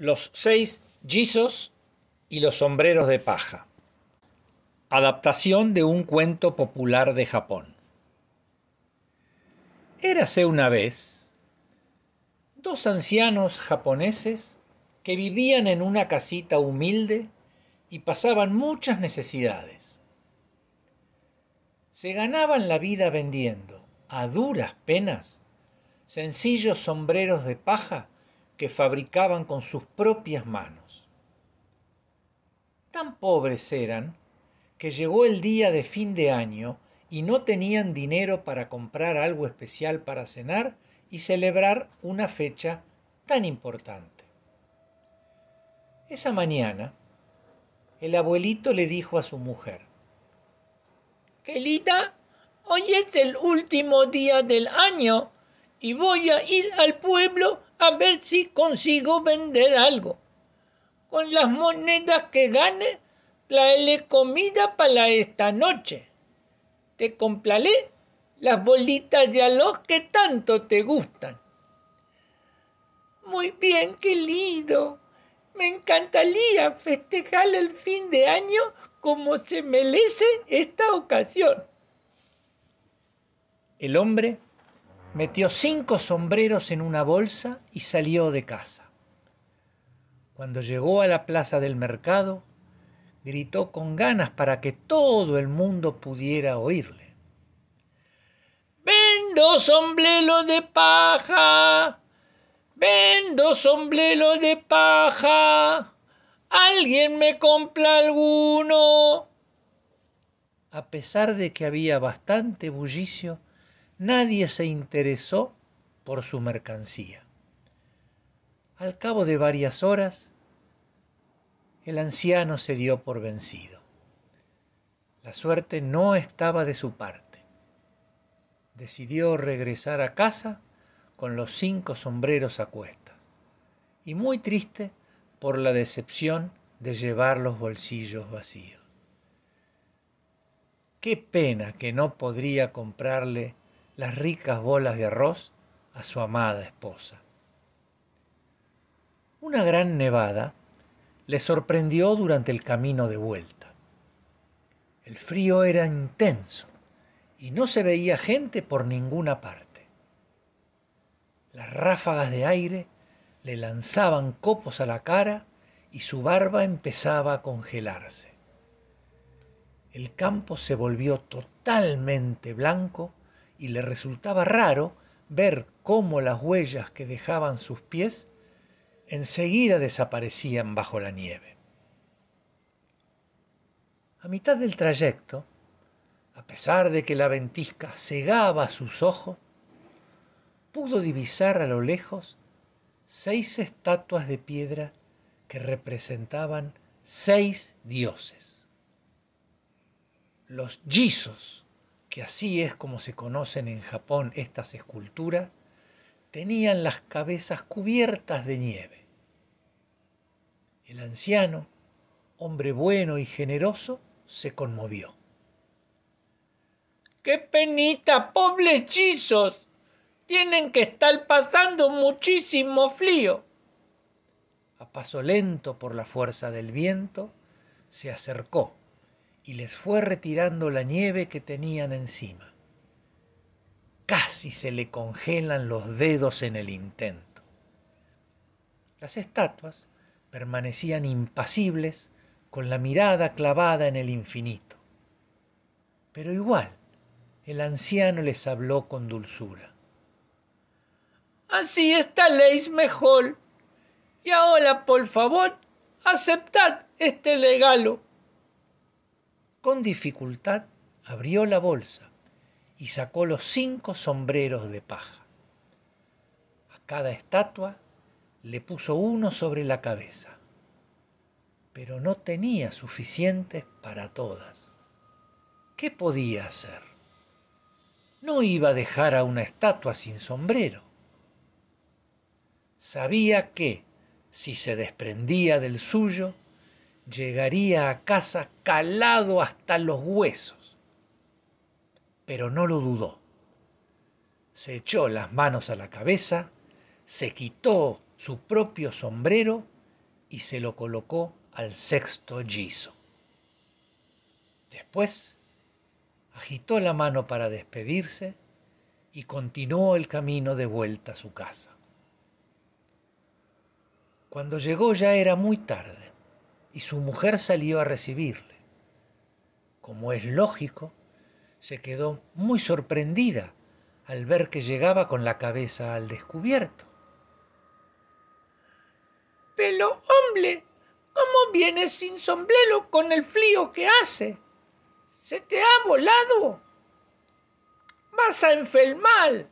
los seis jizos y los sombreros de paja. Adaptación de un cuento popular de Japón. Érase una vez dos ancianos japoneses que vivían en una casita humilde y pasaban muchas necesidades. Se ganaban la vida vendiendo, a duras penas, sencillos sombreros de paja que fabricaban con sus propias manos. Tan pobres eran que llegó el día de fin de año y no tenían dinero para comprar algo especial para cenar y celebrar una fecha tan importante. Esa mañana, el abuelito le dijo a su mujer, Quelita, hoy es el último día del año y voy a ir al pueblo a ver si consigo vender algo. Con las monedas que gane, tráele comida para esta noche. Te compraré las bolitas de aloj que tanto te gustan. Muy bien, querido. Me encantaría festejar el fin de año como se merece esta ocasión. El hombre metió cinco sombreros en una bolsa y salió de casa. Cuando llegó a la plaza del mercado, gritó con ganas para que todo el mundo pudiera oírle. Vendo sombreros de paja, vendo sombreros de paja, alguien me compra alguno. A pesar de que había bastante bullicio, nadie se interesó por su mercancía. Al cabo de varias horas, el anciano se dio por vencido. La suerte no estaba de su parte. Decidió regresar a casa con los cinco sombreros a cuestas y muy triste por la decepción de llevar los bolsillos vacíos. Qué pena que no podría comprarle las ricas bolas de arroz a su amada esposa. Una gran nevada le sorprendió durante el camino de vuelta. El frío era intenso y no se veía gente por ninguna parte. Las ráfagas de aire le lanzaban copos a la cara y su barba empezaba a congelarse. El campo se volvió totalmente blanco y le resultaba raro ver cómo las huellas que dejaban sus pies enseguida desaparecían bajo la nieve. A mitad del trayecto, a pesar de que la ventisca cegaba sus ojos, pudo divisar a lo lejos seis estatuas de piedra que representaban seis dioses. Los Gisos, que así es como se conocen en Japón estas esculturas, tenían las cabezas cubiertas de nieve. El anciano, hombre bueno y generoso, se conmovió. ¡Qué penita, pobres hechizos! Tienen que estar pasando muchísimo frío. A paso lento por la fuerza del viento, se acercó y les fue retirando la nieve que tenían encima. Casi se le congelan los dedos en el intento. Las estatuas permanecían impasibles con la mirada clavada en el infinito. Pero igual, el anciano les habló con dulzura. Así está Leis mejor. Y ahora, por favor, aceptad este regalo con dificultad abrió la bolsa y sacó los cinco sombreros de paja. A cada estatua le puso uno sobre la cabeza, pero no tenía suficientes para todas. ¿Qué podía hacer? No iba a dejar a una estatua sin sombrero. Sabía que, si se desprendía del suyo, llegaría a casa calado hasta los huesos. Pero no lo dudó. Se echó las manos a la cabeza, se quitó su propio sombrero y se lo colocó al sexto guiso. Después agitó la mano para despedirse y continuó el camino de vuelta a su casa. Cuando llegó ya era muy tarde y su mujer salió a recibirle. Como es lógico, se quedó muy sorprendida al ver que llegaba con la cabeza al descubierto. Pero, hombre, ¿cómo vienes sin sombrero con el frío que hace? ¿Se te ha volado? ¡Vas a enfermar!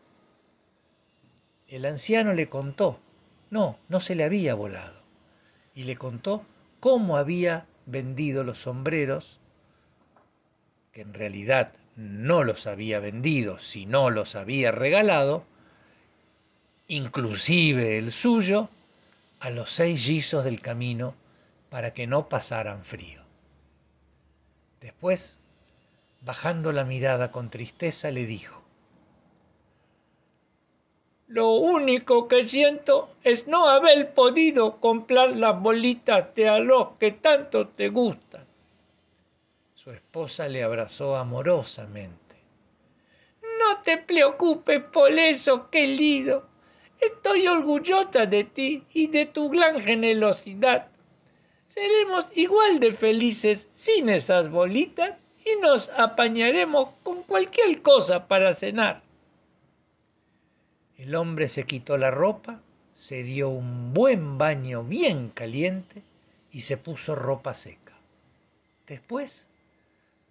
El anciano le contó. No, no se le había volado. Y le contó cómo había vendido los sombreros, que en realidad no los había vendido, sino los había regalado, inclusive el suyo, a los seis guisos del camino para que no pasaran frío. Después, bajando la mirada con tristeza, le dijo, lo único que siento es no haber podido comprar las bolitas de arroz que tanto te gustan. Su esposa le abrazó amorosamente. No te preocupes por eso, querido. Estoy orgullosa de ti y de tu gran generosidad. Seremos igual de felices sin esas bolitas y nos apañaremos con cualquier cosa para cenar. El hombre se quitó la ropa, se dio un buen baño bien caliente y se puso ropa seca. Después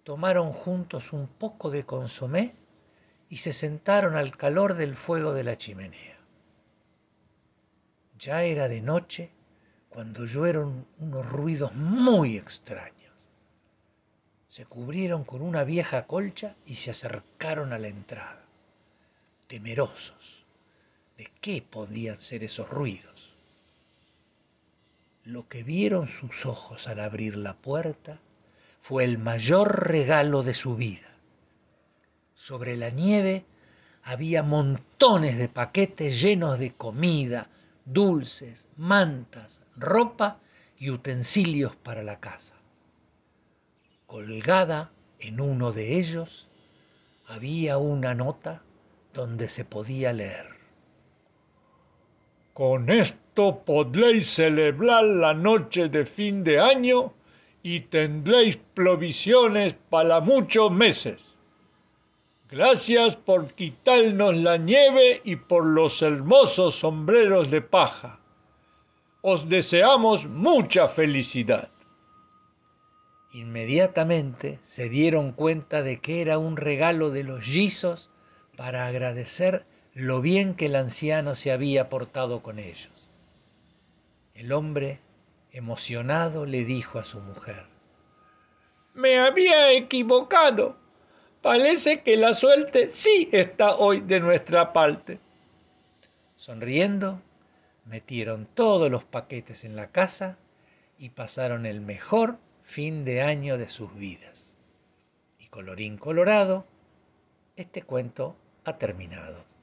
tomaron juntos un poco de consomé y se sentaron al calor del fuego de la chimenea. Ya era de noche cuando oyeron unos ruidos muy extraños. Se cubrieron con una vieja colcha y se acercaron a la entrada, temerosos. ¿De qué podían ser esos ruidos? Lo que vieron sus ojos al abrir la puerta fue el mayor regalo de su vida. Sobre la nieve había montones de paquetes llenos de comida, dulces, mantas, ropa y utensilios para la casa. Colgada en uno de ellos había una nota donde se podía leer. Con esto podréis celebrar la noche de fin de año y tendréis provisiones para muchos meses. Gracias por quitarnos la nieve y por los hermosos sombreros de paja. Os deseamos mucha felicidad. Inmediatamente se dieron cuenta de que era un regalo de los guisos para agradecer lo bien que el anciano se había portado con ellos. El hombre, emocionado, le dijo a su mujer, Me había equivocado. Parece que la suerte sí está hoy de nuestra parte. Sonriendo, metieron todos los paquetes en la casa y pasaron el mejor fin de año de sus vidas. Y colorín colorado, este cuento ha terminado.